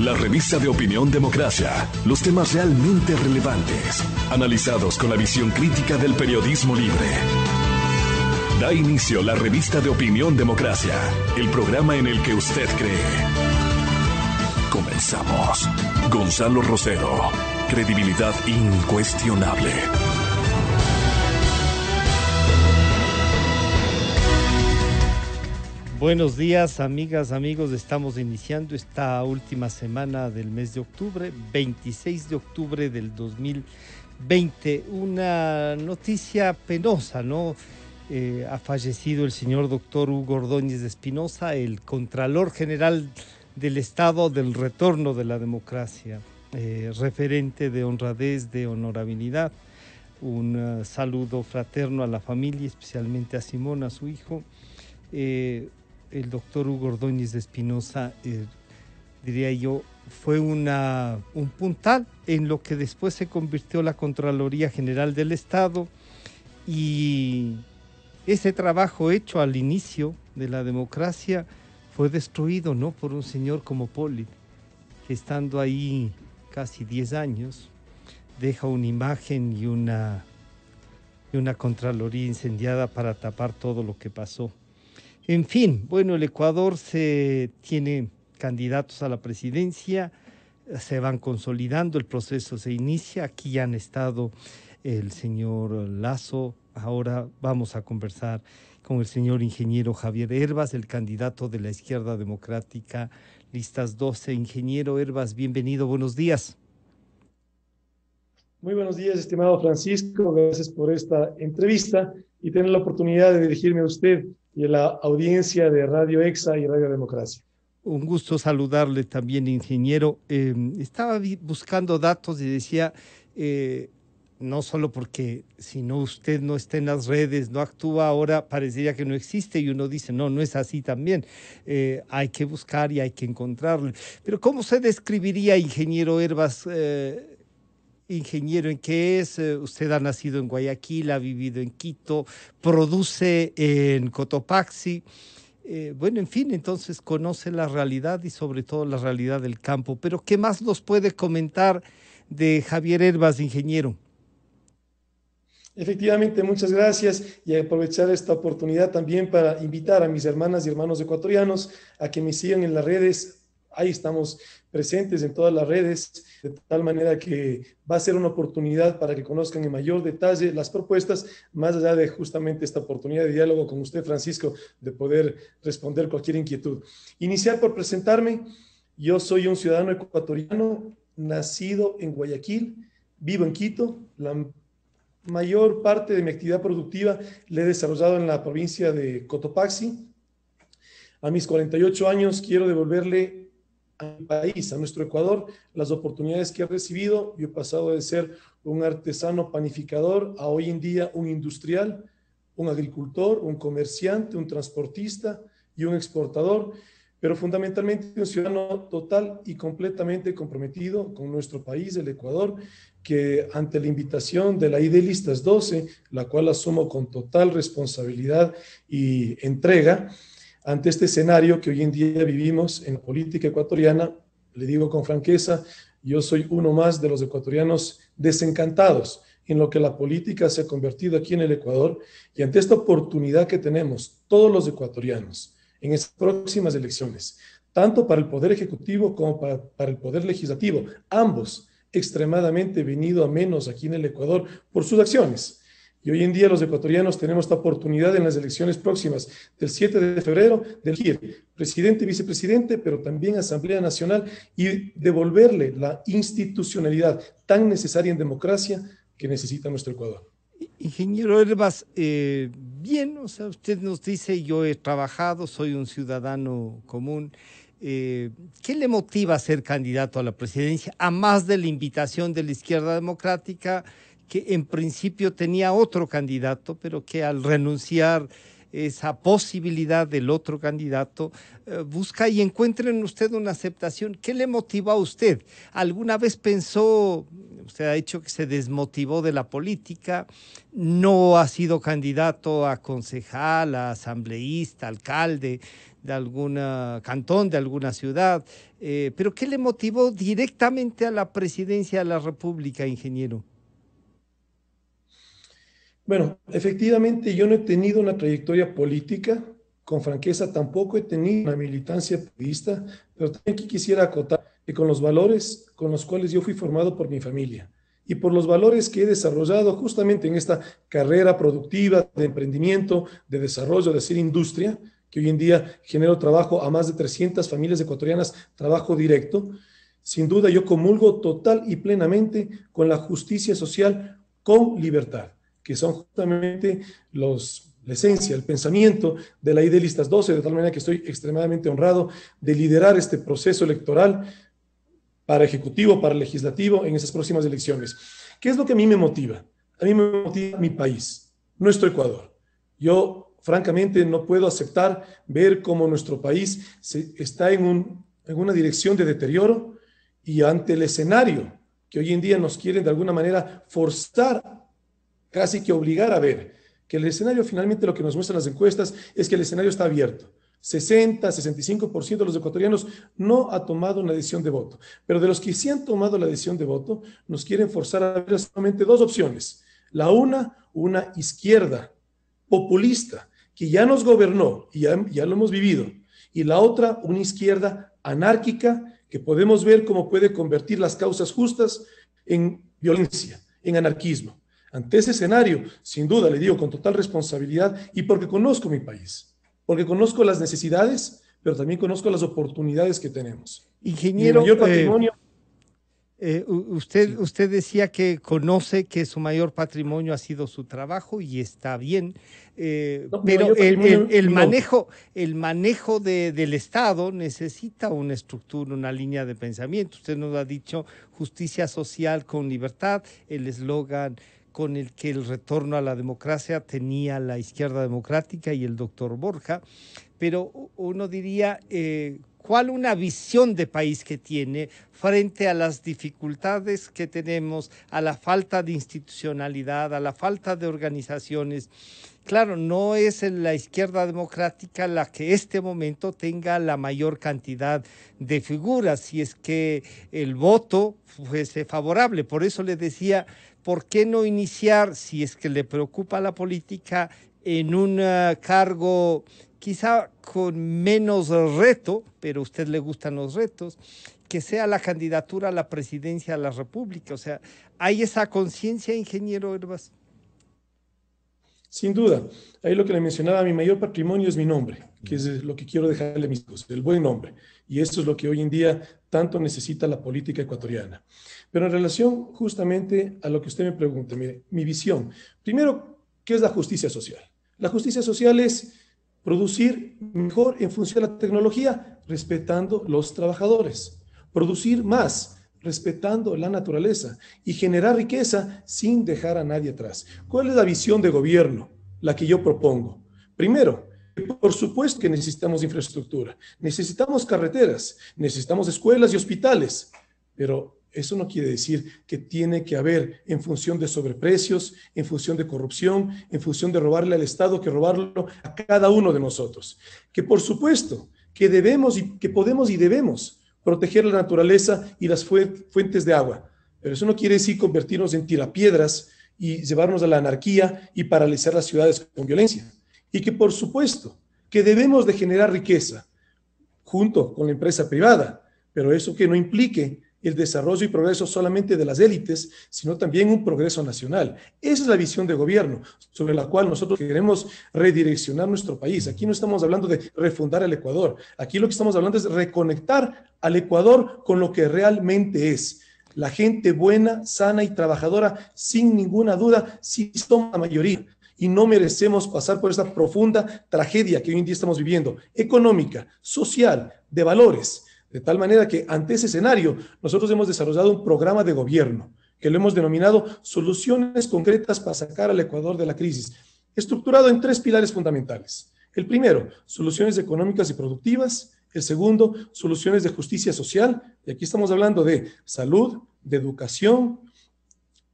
la revista de opinión democracia, los temas realmente relevantes, analizados con la visión crítica del periodismo libre. Da inicio la revista de opinión democracia, el programa en el que usted cree. Comenzamos. Gonzalo Rosero, credibilidad incuestionable. Buenos días, amigas, amigos. Estamos iniciando esta última semana del mes de octubre, 26 de octubre del 2020. Una noticia penosa, ¿no? Eh, ha fallecido el señor doctor Hugo Ordóñez Espinosa, el Contralor General del Estado del Retorno de la Democracia, eh, referente de honradez, de honorabilidad. Un eh, saludo fraterno a la familia, especialmente a Simón, a su hijo el doctor Hugo Ordóñez de Espinosa, eh, diría yo, fue una, un puntal en lo que después se convirtió la Contraloría General del Estado y ese trabajo hecho al inicio de la democracia fue destruido ¿no? por un señor como Poli, que estando ahí casi 10 años, deja una imagen y una, y una Contraloría incendiada para tapar todo lo que pasó. En fin, bueno, el Ecuador se tiene candidatos a la presidencia, se van consolidando, el proceso se inicia, aquí ya han estado el señor Lazo, ahora vamos a conversar con el señor ingeniero Javier Herbas, el candidato de la izquierda democrática, listas 12. Ingeniero Herbas, bienvenido, buenos días. Muy buenos días, estimado Francisco, gracias por esta entrevista y tener la oportunidad de dirigirme a usted y en la audiencia de Radio EXA y Radio Democracia. Un gusto saludarle también, ingeniero. Em, estaba buscando datos y decía, eh, no solo porque si no usted no está en las redes, no actúa ahora, parecería que no existe y uno dice, no, no es así también. Eh, hay que buscar y hay que encontrarle. Pero ¿cómo se describiría, ingeniero Herbas? Eh, ingeniero en qué es, eh, usted ha nacido en Guayaquil, ha vivido en Quito, produce en Cotopaxi. Eh, bueno, en fin, entonces conoce la realidad y sobre todo la realidad del campo. Pero, ¿qué más nos puede comentar de Javier Herbas, ingeniero? Efectivamente, muchas gracias y aprovechar esta oportunidad también para invitar a mis hermanas y hermanos ecuatorianos a que me sigan en las redes ahí estamos presentes en todas las redes, de tal manera que va a ser una oportunidad para que conozcan en mayor detalle las propuestas, más allá de justamente esta oportunidad de diálogo con usted, Francisco, de poder responder cualquier inquietud. Iniciar por presentarme. Yo soy un ciudadano ecuatoriano, nacido en Guayaquil, vivo en Quito, la mayor parte de mi actividad productiva la he desarrollado en la provincia de Cotopaxi. A mis 48 años quiero devolverle a país, a nuestro Ecuador, las oportunidades que ha recibido. Yo he pasado de ser un artesano panificador a hoy en día un industrial, un agricultor, un comerciante, un transportista y un exportador, pero fundamentalmente un ciudadano total y completamente comprometido con nuestro país, el Ecuador, que ante la invitación de la ID Listas 12, la cual asumo con total responsabilidad y entrega, ante este escenario que hoy en día vivimos en la política ecuatoriana, le digo con franqueza, yo soy uno más de los ecuatorianos desencantados en lo que la política se ha convertido aquí en el Ecuador y ante esta oportunidad que tenemos todos los ecuatorianos en las próximas elecciones, tanto para el Poder Ejecutivo como para, para el Poder Legislativo, ambos extremadamente venido a menos aquí en el Ecuador por sus acciones. Y hoy en día los ecuatorianos tenemos esta oportunidad en las elecciones próximas del 7 de febrero de elegir presidente, y vicepresidente, pero también Asamblea Nacional y devolverle la institucionalidad tan necesaria en democracia que necesita nuestro Ecuador. Ingeniero Herbas, eh, bien, o sea, usted nos dice, yo he trabajado, soy un ciudadano común. Eh, ¿Qué le motiva a ser candidato a la presidencia, a más de la invitación de la izquierda democrática? que en principio tenía otro candidato, pero que al renunciar esa posibilidad del otro candidato, eh, busca y encuentra en usted una aceptación. ¿Qué le motivó a usted? ¿Alguna vez pensó, usted ha dicho que se desmotivó de la política, no ha sido candidato a concejal, a asambleísta, alcalde de algún cantón, de alguna ciudad, eh, pero ¿qué le motivó directamente a la presidencia de la República, ingeniero? Bueno, efectivamente yo no he tenido una trayectoria política, con franqueza tampoco he tenido una militancia periodista, pero también quisiera acotar que con los valores con los cuales yo fui formado por mi familia y por los valores que he desarrollado justamente en esta carrera productiva de emprendimiento, de desarrollo, de ser industria, que hoy en día genero trabajo a más de 300 familias ecuatorianas, trabajo directo. Sin duda, yo comulgo total y plenamente con la justicia social con libertad que son justamente la esencia, el pensamiento de la de Listas 12, de tal manera que estoy extremadamente honrado de liderar este proceso electoral para ejecutivo, para legislativo en esas próximas elecciones. ¿Qué es lo que a mí me motiva? A mí me motiva mi país, nuestro Ecuador. Yo, francamente, no puedo aceptar ver cómo nuestro país se, está en, en una dirección de deterioro y ante el escenario que hoy en día nos quieren de alguna manera forzar casi que obligar a ver que el escenario finalmente lo que nos muestran las encuestas es que el escenario está abierto. 60, 65% de los ecuatorianos no ha tomado una decisión de voto. Pero de los que sí han tomado la decisión de voto, nos quieren forzar a ver solamente dos opciones. La una, una izquierda populista que ya nos gobernó y ya lo hemos vivido. Y la otra, una izquierda anárquica que podemos ver cómo puede convertir las causas justas en violencia, en anarquismo. Ante ese escenario, sin duda, le digo con total responsabilidad y porque conozco mi país, porque conozco las necesidades, pero también conozco las oportunidades que tenemos. Ingeniero, eh, eh, usted, usted decía que conoce que su mayor patrimonio ha sido su trabajo y está bien, eh, pero el, manejo, el manejo del Estado necesita una estructura, una línea de pensamiento. Usted nos ha dicho justicia social con libertad, el eslogan con el que el retorno a la democracia tenía la izquierda democrática y el doctor Borja, pero uno diría, eh, ¿cuál una visión de país que tiene frente a las dificultades que tenemos, a la falta de institucionalidad, a la falta de organizaciones? Claro, no es la izquierda democrática la que este momento tenga la mayor cantidad de figuras, si es que el voto fuese favorable. Por eso le decía, ¿por qué no iniciar, si es que le preocupa la política, en un eh, cargo quizá con menos reto, pero a usted le gustan los retos, que sea la candidatura a la presidencia de la República? O sea, ¿hay esa conciencia, ingeniero Herbas? Sin duda, ahí lo que le mencionaba, mi mayor patrimonio es mi nombre, que es lo que quiero dejarle a mis hijos, el buen nombre. Y esto es lo que hoy en día tanto necesita la política ecuatoriana. Pero en relación justamente a lo que usted me pregunta, mi visión. Primero, ¿qué es la justicia social? La justicia social es producir mejor en función de la tecnología, respetando los trabajadores. Producir más, respetando la naturaleza y generar riqueza sin dejar a nadie atrás. ¿Cuál es la visión de gobierno? La que yo propongo. Primero, por supuesto que necesitamos infraestructura, necesitamos carreteras, necesitamos escuelas y hospitales, pero eso no quiere decir que tiene que haber en función de sobreprecios, en función de corrupción, en función de robarle al Estado, que robarlo a cada uno de nosotros. Que por supuesto que debemos y que podemos y debemos proteger la naturaleza y las fuentes de agua. Pero eso no quiere decir convertirnos en tirapiedras y llevarnos a la anarquía y paralizar las ciudades con violencia. Y que por supuesto que debemos de generar riqueza junto con la empresa privada, pero eso que no implique el desarrollo y progreso solamente de las élites, sino también un progreso nacional. Esa es la visión de gobierno sobre la cual nosotros queremos redireccionar nuestro país. Aquí no estamos hablando de refundar el Ecuador, aquí lo que estamos hablando es reconectar al Ecuador con lo que realmente es. La gente buena, sana y trabajadora, sin ninguna duda, si somos la mayoría y no merecemos pasar por esta profunda tragedia que hoy en día estamos viviendo, económica, social, de valores de tal manera que ante ese escenario nosotros hemos desarrollado un programa de gobierno que lo hemos denominado soluciones concretas para sacar al Ecuador de la crisis, estructurado en tres pilares fundamentales. El primero, soluciones económicas y productivas. El segundo, soluciones de justicia social. Y aquí estamos hablando de salud, de educación,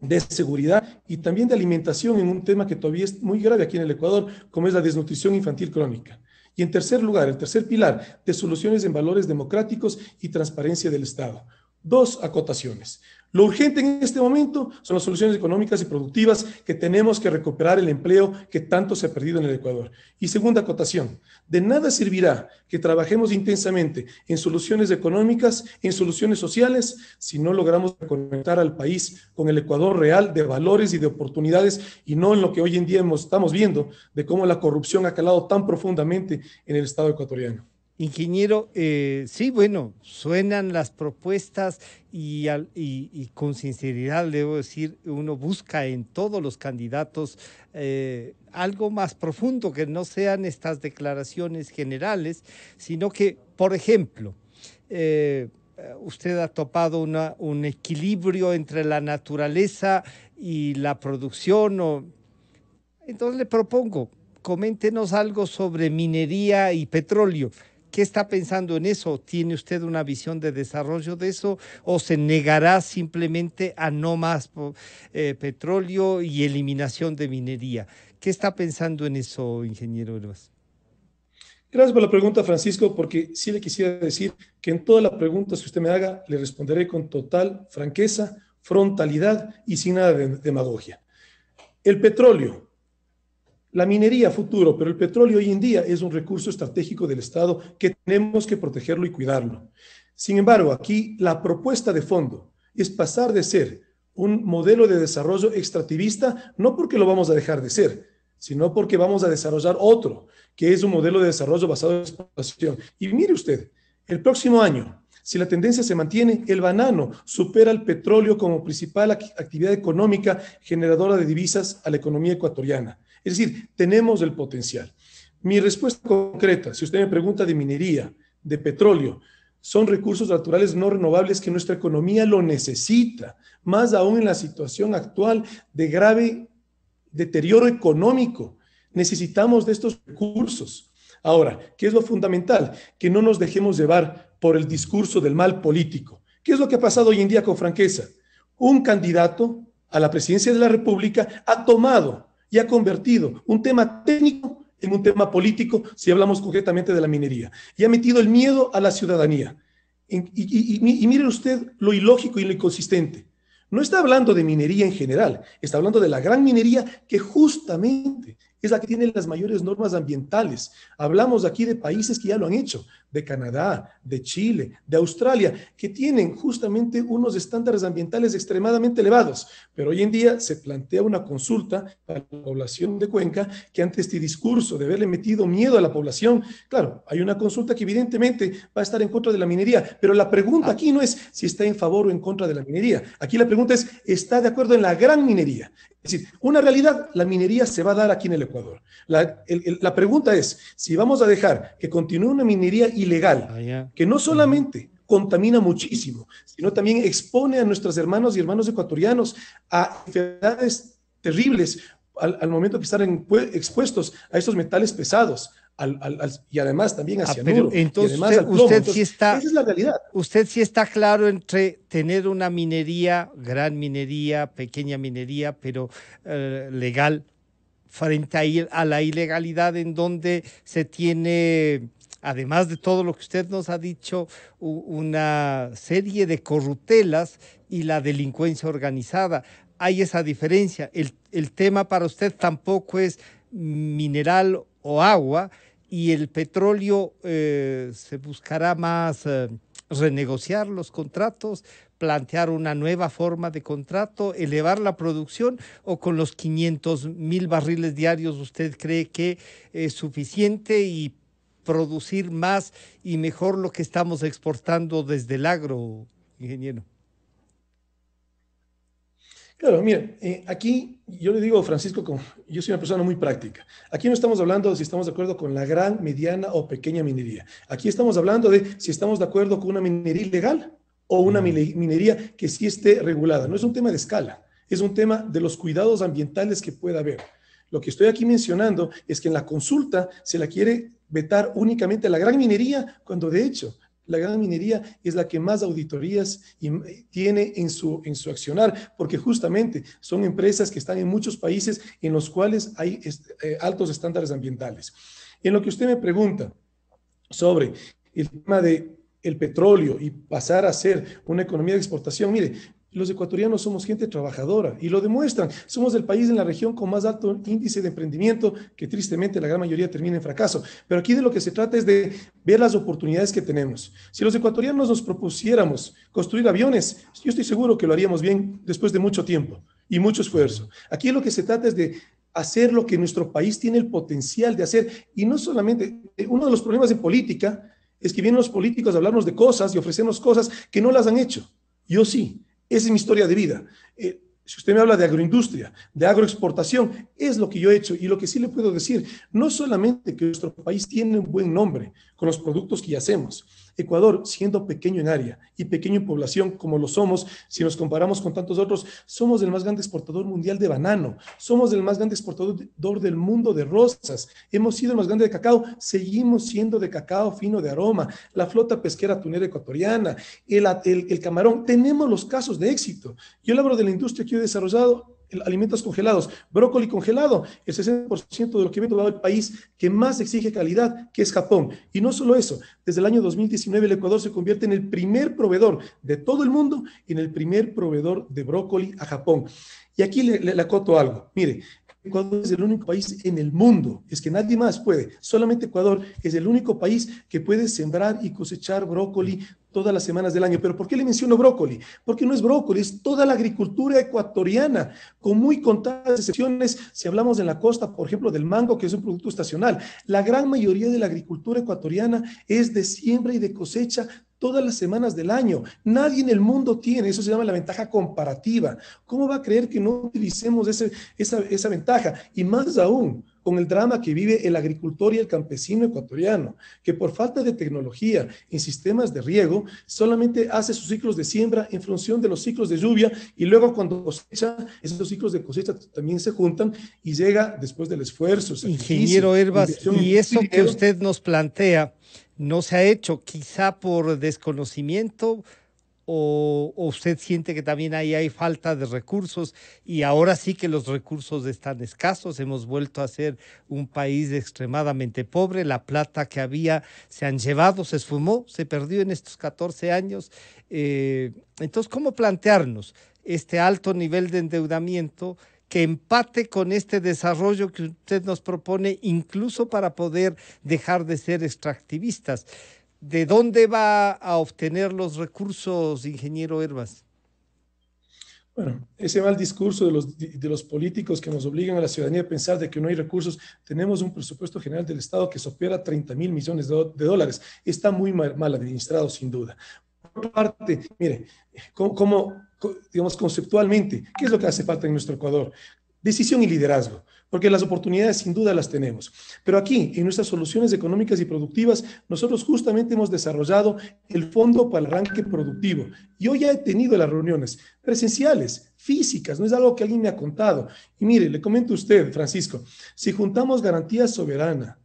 de seguridad y también de alimentación en un tema que todavía es muy grave aquí en el Ecuador, como es la desnutrición infantil crónica. Y en tercer lugar, el tercer pilar de soluciones en valores democráticos y transparencia del Estado dos acotaciones. Lo urgente en este momento son las soluciones económicas y productivas que tenemos que recuperar el empleo que tanto se ha perdido en el Ecuador. Y segunda acotación, de nada servirá que trabajemos intensamente en soluciones económicas, en soluciones sociales, si no logramos conectar al país con el Ecuador real de valores y de oportunidades y no en lo que hoy en día estamos viendo de cómo la corrupción ha calado tan profundamente en el Estado ecuatoriano. Ingeniero, eh, sí, bueno, suenan las propuestas y, con sinceridad debo decir, uno busca en todos los candidatos eh, algo más profundo, que no sean estas declaraciones generales, sino que, por ejemplo, eh, usted ha topado un equilibrio entre la naturaleza y la producción. Entonces le propongo, coméntenos algo sobre minería y petróleo. ¿Qué está pensando en eso? ¿Tiene usted una visión de desarrollo de eso o se negará simplemente a no más eh, petróleo y eliminación de minería? ¿Qué está pensando en eso, ingeniero Gracias por la pregunta, Francisco, porque sí le quisiera decir que en todas las preguntas que usted me haga le responderé con total franqueza, frontalidad y sin nada de demagogia. El petróleo, la minería futuro, pero el petróleo hoy en día es un recurso estratégico del Estado que tenemos que protegerlo y cuidarlo. Sin embargo, aquí la propuesta de fondo es pasar de ser un modelo de desarrollo extractivista, no porque lo vamos a dejar de ser, sino porque vamos a desarrollar otro, que es un modelo de desarrollo basado en la explotación. Y mire usted, el próximo año, si la tendencia se mantiene, el banano supera al petróleo como principal actividad económica generadora de divisas a la economía ecuatoriana. Es decir, tenemos el potencial. Mi respuesta concreta, si usted me pregunta de minería, de petróleo, son recursos naturales no renovables que nuestra economía lo necesita, más aún en la situación actual de grave deterioro económico. Necesitamos de estos recursos. Ahora, ¿qué es lo fundamental? Que no nos dejemos llevar por el discurso del mal político. ¿Qué es lo que ha pasado hoy en día con franqueza? Un candidato a la presidencia de la República ha tomado y ha convertido un tema técnico en un tema político, si hablamos concretamente de la minería, y ha metido el miedo a la ciudadanía. Y, miren usted lo ilógico y lo inconsistente. No está hablando de minería en general, está hablando de la gran minería que justamente es la que tiene las mayores normas ambientales. Hablamos aquí de países que ya lo han hecho, de Canadá, de Chile, de Australia, que tienen justamente unos estándares ambientales extremadamente elevados. Pero hoy en día se plantea una consulta para la población de Cuenca que ante este discurso de haberle metido miedo a la población, claro, hay una consulta que evidentemente va a estar en contra de la minería, pero la pregunta aquí no es si está en favor o en contra de la minería. Aquí la pregunta es, ¿está de acuerdo en la gran minería? Es decir, una realidad, la minería se va a dar aquí en el Ecuador. La, pregunta es, si vamos a dejar que continúe una minería ilegal, ah, que no solamente contamina muchísimo, sino también expone a nuestros hermanos y hermanos ecuatorianos a enfermedades terribles al, al momento que están pues, expuestos a estos metales pesados, y además también ah, hacia el entonces, usted, está, Usted sí está claro entre tener una minería, gran minería, pequeña minería, pero eh, legal, frente a, ir a la ilegalidad en donde se tiene además de todo lo que usted nos ha dicho, una serie de corrutelas y la delincuencia organizada. Hay esa diferencia. El, el tema para usted tampoco es mineral o agua, y el petróleo eh, se buscará más eh, renegociar los contratos, plantear una nueva forma de contrato, elevar la producción o con los 500 mil barriles diarios usted cree que es suficiente y producir más y mejor lo que estamos exportando desde el agro, ingeniero. Claro, miren, eh, aquí yo le digo, Francisco, yo soy una persona muy práctica. Aquí no estamos hablando de si estamos de acuerdo con la gran, mediana o pequeña minería. Aquí estamos hablando de si estamos de acuerdo con una minería ilegal o una minería que sí esté regulada. No es un tema de escala, es un tema de los cuidados ambientales que pueda haber. Lo que estoy aquí mencionando es que en la consulta se la quiere vetar únicamente la gran minería, cuando de hecho la gran minería es la que más auditorías eh, tiene en su, en su accionar, porque justamente son empresas que están en muchos países en los cuales hay este, eh, altos estándares ambientales. En lo que usted me pregunta sobre el tema de el petróleo y pasar a ser una economía de exportación. Mire, los ecuatorianos somos gente trabajadora y lo demuestran. Somos el país en la región con más alto índice de emprendimiento que tristemente la gran mayoría termina en fracaso. Pero aquí de lo que se trata es de ver las oportunidades que tenemos. Si los ecuatorianos nos propusiéramos construir aviones, yo estoy seguro que lo haríamos bien después de mucho tiempo y mucho esfuerzo. Aquí lo que se trata es de hacer lo que nuestro país tiene el potencial de hacer y no solamente eh, uno de los problemas de política es que vienen los políticos a hablarnos de cosas y ofrecernos cosas que no las han hecho. Yo sí, esa es mi historia de vida. Eh, si usted me habla de agroindustria, de agroexportación, es lo que yo he hecho y lo que sí le puedo decir, no solamente que nuestro país tiene un buen nombre con los productos que ya hacemos. Ecuador, siendo pequeño en área y pequeño en población como lo somos, si nos comparamos con tantos otros, somos el más grande exportador mundial de banano, somos el más grande exportador del mundo de rosas, hemos sido el más grande de cacao, seguimos siendo de cacao fino de aroma, la flota pesquera tunera ecuatoriana, el, el, camarón, tenemos los casos de éxito. Yo hablo de la industria que desarrollado alimentos congelados, brócoli congelado, el 60% de lo que viene dado al país que más exige calidad, que es Japón. Y no solo eso, desde el año 2019 el Ecuador se convierte en el primer proveedor de todo el mundo y en el primer proveedor de brócoli a Japón. Y aquí le acoto algo. Mire, Ecuador es el único país en el mundo, es que nadie más puede, solamente Ecuador es el único país que puede sembrar y cosechar brócoli todas las semanas del año. Pero ¿por qué le menciono brócoli? Porque no es brócoli, es toda la agricultura ecuatoriana, con muy contadas excepciones, si hablamos en la costa, por ejemplo, del mango, que es un producto estacional. La gran mayoría de la agricultura ecuatoriana es de siembra y de cosecha todas las semanas del año. Nadie en el mundo tiene, eso se llama la ventaja comparativa. ¿Cómo va a creer que no utilicemos esa, esa ventaja? Y más aún, con el drama que vive el agricultor y el campesino ecuatoriano, que por falta de tecnología en sistemas de riego, solamente hace sus ciclos de siembra en función de los ciclos de lluvia y luego cuando cosecha, esos ciclos de cosecha también se juntan y llega después del esfuerzo. Ingeniero Herbas, y eso que usted nos plantea no se ha hecho, quizá por desconocimiento o, usted siente que también ahí hay falta de recursos y ahora sí que los recursos están escasos, hemos vuelto a ser un país extremadamente pobre, la plata que había se han llevado, se esfumó, se perdió en estos 14 años. Eh, entonces, ¿cómo plantearnos este alto nivel de endeudamiento? que empate con este desarrollo que usted nos propone, incluso para poder dejar de ser extractivistas. ¿De dónde va a obtener los recursos, ingeniero Herbas? Bueno, ese mal discurso de los, de los políticos que nos obligan a la ciudadanía a pensar de que no hay recursos, tenemos un presupuesto general del Estado que supera 30 mil millones de, dólares. Está muy mal, administrado, sin duda. Por parte, mire, como digamos, conceptualmente, qué es lo que hace falta en nuestro Ecuador. Decisión y liderazgo, porque las oportunidades sin duda las tenemos. Pero aquí, en nuestras soluciones económicas y productivas, nosotros justamente hemos desarrollado el Fondo para el Arranque Productivo. Yo ya he tenido las reuniones presenciales, físicas, no es algo que alguien me ha contado. Y mire, le comento a usted, Francisco, si juntamos garantía soberana,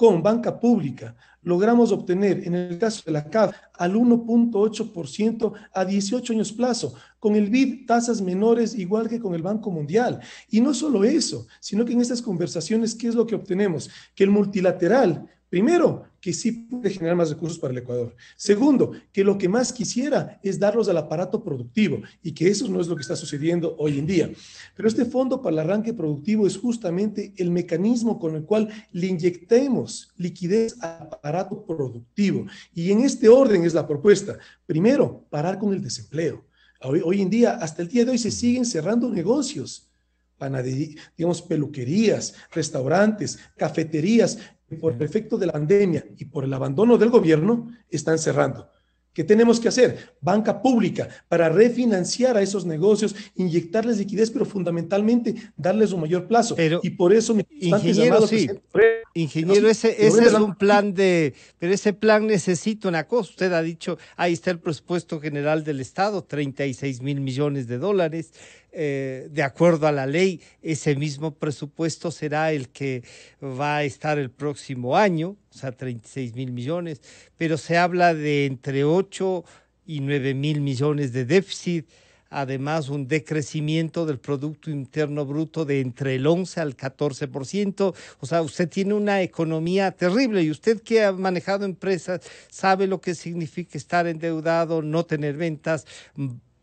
con banca pública, logramos obtener, en el caso de la CAF, al 1.8% a 18 años plazo, con el BID tasas menores igual que con el Banco Mundial. Y no solo eso, sino que en estas conversaciones, ¿qué es lo que obtenemos? Que el multilateral, primero, que sí puede generar más recursos para el Ecuador. Segundo, que lo que más quisiera es darlos al aparato productivo y que eso no es lo que está sucediendo hoy en día. Pero este fondo para el arranque productivo es justamente el mecanismo con el cual le inyectemos liquidez al aparato productivo. Y en este orden es la propuesta. Primero, parar con el desempleo. Hoy, en día, hasta el día de hoy, se siguen cerrando negocios digamos, peluquerías, restaurantes, cafeterías, por efecto de la pandemia y por el abandono del gobierno están cerrando. ¿Qué tenemos que hacer? Banca pública para refinanciar a esos negocios, inyectarles liquidez, pero fundamentalmente darles un mayor plazo. y por eso, ingeniero, sí. ingeniero, ese, es un plan de, pero ese plan necesita una cosa. Usted ha dicho, ahí está el presupuesto general del Estado, 36 mil millones de dólares. Eh, de acuerdo a la ley, ese mismo presupuesto será el que va a estar el próximo año, o sea, 36 mil millones, pero se habla de entre 8 y 9 mil millones de déficit, además un decrecimiento del Producto Interno Bruto de entre el 11 al 14%, o sea, usted tiene una economía terrible y usted que ha manejado empresas sabe lo que significa estar endeudado, no tener ventas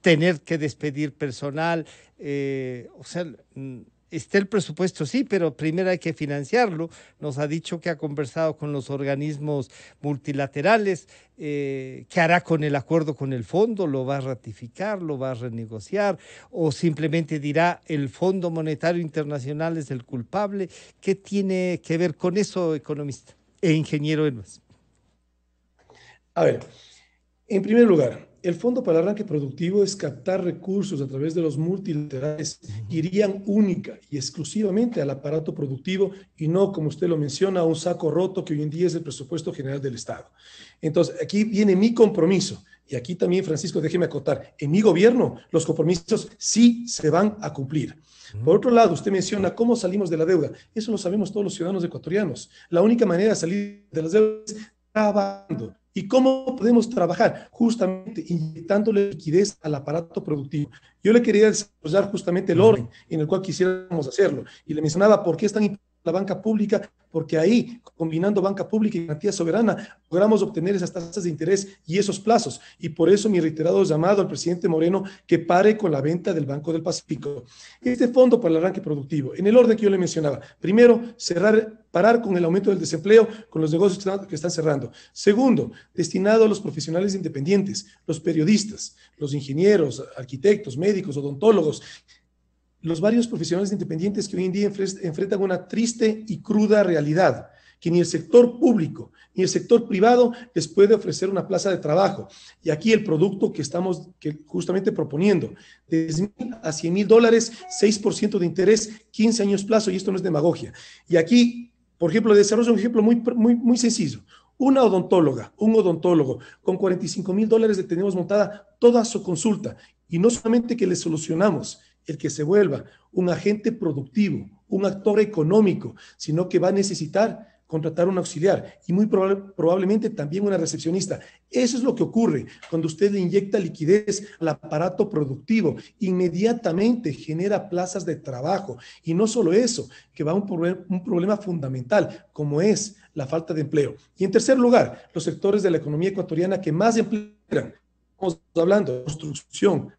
tener que despedir personal, eh, o sea, mm, está el presupuesto, sí, pero primero hay que financiarlo. Nos ha dicho que ha conversado con los organismos multilaterales, eh, ¿Qué hará con el acuerdo con el fondo, lo va a ratificar, lo va a renegociar, o simplemente dirá el Fondo Monetario Internacional es el culpable. ¿Qué tiene que ver con eso, economista e ingeniero Elmas. A ver, en primer lugar, el Fondo para el Arranque Productivo es captar recursos a través de los multilaterales que irían única y exclusivamente al aparato productivo y no, como usted lo menciona, a un saco roto que hoy en día es el presupuesto general del Estado. Entonces, aquí viene mi compromiso. Y aquí también, Francisco, déjeme acotar, en mi gobierno los compromisos sí se van a cumplir. Por otro lado, usted menciona cómo salimos de la deuda. Eso lo sabemos todos los ciudadanos ecuatorianos. La única manera de salir de las deudas es trabajando, ¿Y cómo podemos trabajar? Justamente inyectándole liquidez al aparato productivo. Yo le quería desarrollar justamente el orden en el cual quisiéramos hacerlo. Y le mencionaba por qué es tan importante la banca pública, porque ahí, combinando banca pública y garantía soberana, logramos obtener esas tasas de interés y esos plazos. Y por eso mi reiterado llamado al presidente Moreno que pare con la venta del Banco del Pacífico. Este fondo para el arranque productivo, en el orden que yo le mencionaba, primero, cerrar, parar con el aumento del desempleo, con los negocios que están, que están cerrando. Segundo, destinado a los profesionales independientes, los periodistas, los ingenieros, arquitectos, médicos, odontólogos, los varios profesionales independientes que hoy en día enfrentan una triste y cruda realidad, que ni el sector público ni el sector privado les puede ofrecer una plaza de trabajo. Y aquí el producto que estamos que justamente proponiendo, de 10 mil a 100 mil dólares, 6% de interés, 15 años plazo, y esto no es demagogia. Y aquí, por ejemplo, desarrollo un ejemplo muy, muy, muy sencillo. Una odontóloga, un odontólogo, con 45 mil dólares le tenemos montada toda su consulta. Y no solamente que le solucionamos el que se vuelva un agente productivo, un actor económico, sino que va a necesitar contratar un auxiliar y muy probablemente también una recepcionista. Eso es lo que ocurre cuando usted inyecta liquidez al aparato productivo. Inmediatamente genera plazas de trabajo. Y no solo eso, que va a un, problema fundamental, como es la falta de empleo. Y en tercer lugar, los sectores de la economía ecuatoriana que más emplean, estamos hablando de construcción,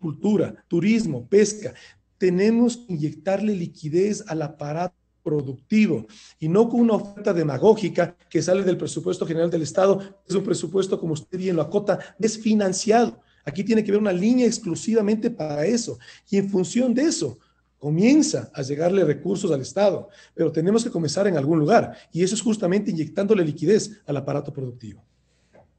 cultura, turismo, pesca. Tenemos que inyectarle liquidez al aparato productivo y no con una oferta demagógica que sale del presupuesto general del Estado, es un presupuesto, como usted bien lo acota, desfinanciado. Aquí tiene que haber una línea exclusivamente para eso y en función de eso comienza a llegarle recursos al Estado, pero tenemos que comenzar en algún lugar y eso es justamente inyectándole liquidez al aparato productivo.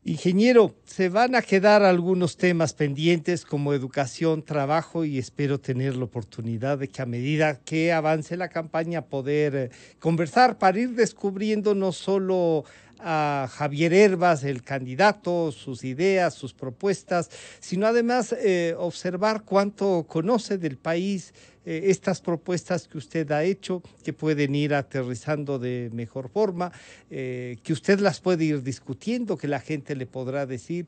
Ingeniero, se van a quedar algunos temas pendientes como educación, trabajo y espero tener la oportunidad de que a medida que avance la campaña poder eh, conversar para ir descubriendo no solo a Javier Herbas, el candidato, sus ideas, sus propuestas, sino además eh, observar cuánto conoce del país, eh, estas propuestas que usted ha hecho, que pueden ir aterrizando de mejor forma, eh, que usted las puede ir discutiendo, que la gente le podrá decir.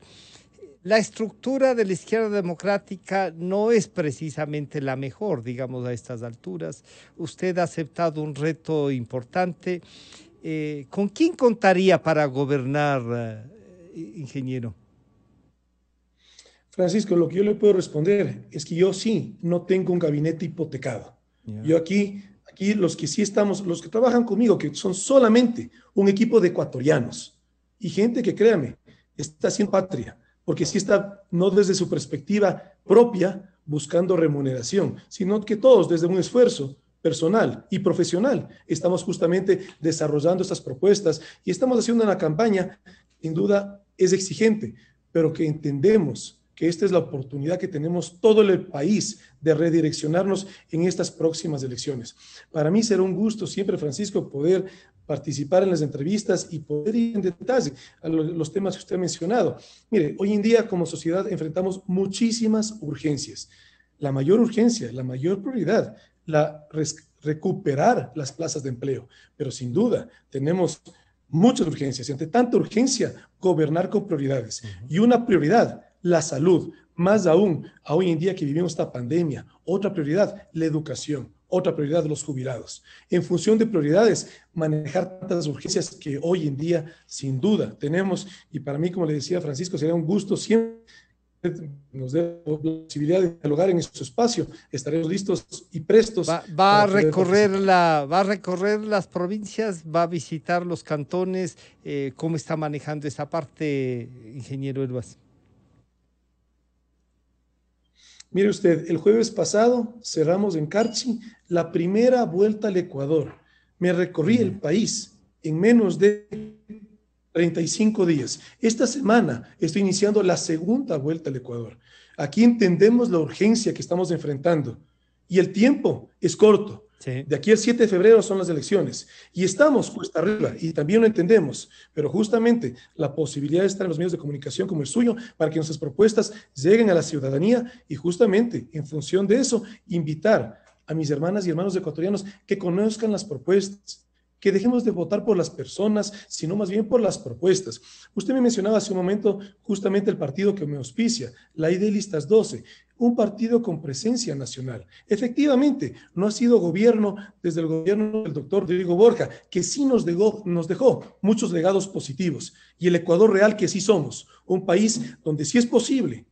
La estructura de la izquierda democrática no es precisamente la mejor, digamos, a estas alturas. Usted ha aceptado un reto importante. Eh, ¿Con quién contaría para gobernar, eh, ingeniero? Francisco, lo que yo le puedo responder es que yo sí no tengo un gabinete hipotecado. Yo aquí, aquí los que sí estamos, los que trabajan conmigo, que son solamente un equipo de ecuatorianos y gente que créame, está sin patria, porque sí está no desde su perspectiva propia buscando remuneración, sino que todos desde un esfuerzo personal y profesional. Estamos justamente desarrollando estas propuestas y estamos haciendo una campaña, sin duda es exigente, pero que entendemos que esta es la oportunidad que tenemos todo el país de redireccionarnos en estas próximas elecciones. Para mí será un gusto siempre, Francisco, poder participar en las entrevistas y poder ir en detalle a los temas que usted ha mencionado. Mire, hoy en día como sociedad enfrentamos muchísimas urgencias. La mayor urgencia, la mayor prioridad la, recuperar las plazas de empleo. Pero sin duda, tenemos muchas urgencias y ante tanta urgencia, gobernar con prioridades. Y una prioridad, la salud. Más aún, a hoy en día que vivimos esta pandemia, otra prioridad, la educación otra prioridad los jubilados. En función de prioridades, manejar tantas urgencias que hoy en día, sin duda, tenemos. Y para mí, como le decía Francisco, sería un gusto siempre nos dé la posibilidad de dialogar en su este espacio. Estaremos listos y prestos. Va, a recorrer la, va a recorrer las provincias, va a visitar los cantones. Eh, ¿Cómo está manejando esa parte, ingeniero Elvas? Mire usted, el jueves pasado cerramos en Carchi la primera vuelta al Ecuador. Me recorrí el país en menos de 35 días. Esta semana estoy iniciando la segunda vuelta al Ecuador. Aquí entendemos la urgencia que estamos enfrentando y el tiempo es corto. De aquí al 7 de febrero son las elecciones y estamos cuesta arriba y también lo entendemos, pero justamente la posibilidad de estar en los medios de comunicación como el suyo para que nuestras propuestas lleguen a la ciudadanía y justamente en función de eso invitar a mis hermanas y hermanos ecuatorianos que conozcan las propuestas, que dejemos de votar por las personas, sino más bien por las propuestas. Usted me mencionaba hace un momento justamente el partido que me auspicia, la ID Listas 12, un partido con presencia nacional. Efectivamente, no ha sido gobierno desde el gobierno del doctor Diego Borja, que sí nos dejó, nos dejó muchos legados positivos, y el Ecuador real que sí somos, un país donde sí es posible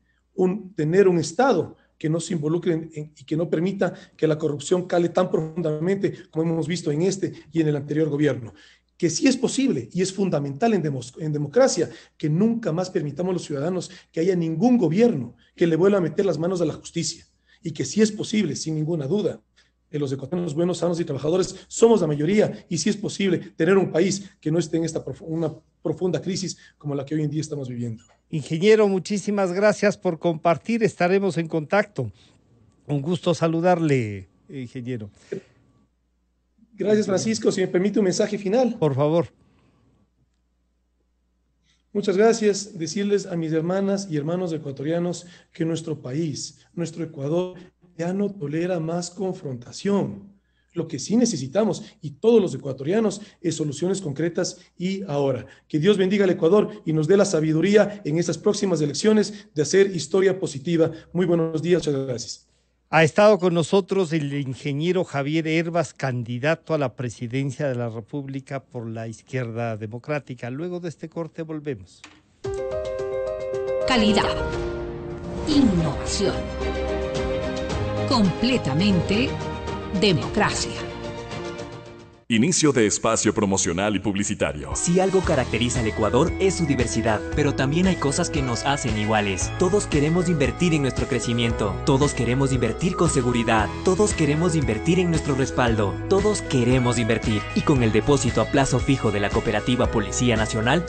tener un Estado que no se involucren y que no permita que la corrupción cale tan profundamente como hemos visto en este y en el anterior gobierno que sí es posible y es fundamental en, en, democracia, que nunca más permitamos a los ciudadanos que haya ningún gobierno que le vuelva a meter las manos a la justicia y que sí es posible, sin ninguna duda, los ecuatorianos buenos, sanos y trabajadores somos la mayoría y si es posible tener un país que no esté en esta una profunda crisis como la que hoy en día estamos viviendo. Ingeniero, muchísimas gracias por compartir, estaremos en contacto. Un gusto saludarle, ingeniero. Gracias, Francisco. Si me permite un mensaje final. Por favor. Muchas gracias. Decirles a mis hermanas y hermanos ecuatorianos que nuestro país, nuestro Ecuador, ya no tolera más confrontación. Lo que sí necesitamos, y todos los ecuatorianos, es soluciones concretas y ahora. Que Dios bendiga al Ecuador y nos dé la sabiduría en estas próximas elecciones de hacer historia positiva. Muy buenos días, muchas gracias. Ha estado con nosotros el ingeniero Javier Herbas, candidato a la presidencia de la República por la izquierda democrática. Luego de este corte volvemos. Calidad. Innovación completamente democracia. Inicio de espacio promocional y publicitario. Si algo caracteriza al Ecuador es su diversidad, pero también hay cosas que nos hacen iguales. Todos queremos invertir en nuestro crecimiento, todos queremos invertir con seguridad, todos queremos invertir en nuestro respaldo, todos queremos invertir. Y con el depósito a plazo fijo de la Cooperativa Policía Nacional,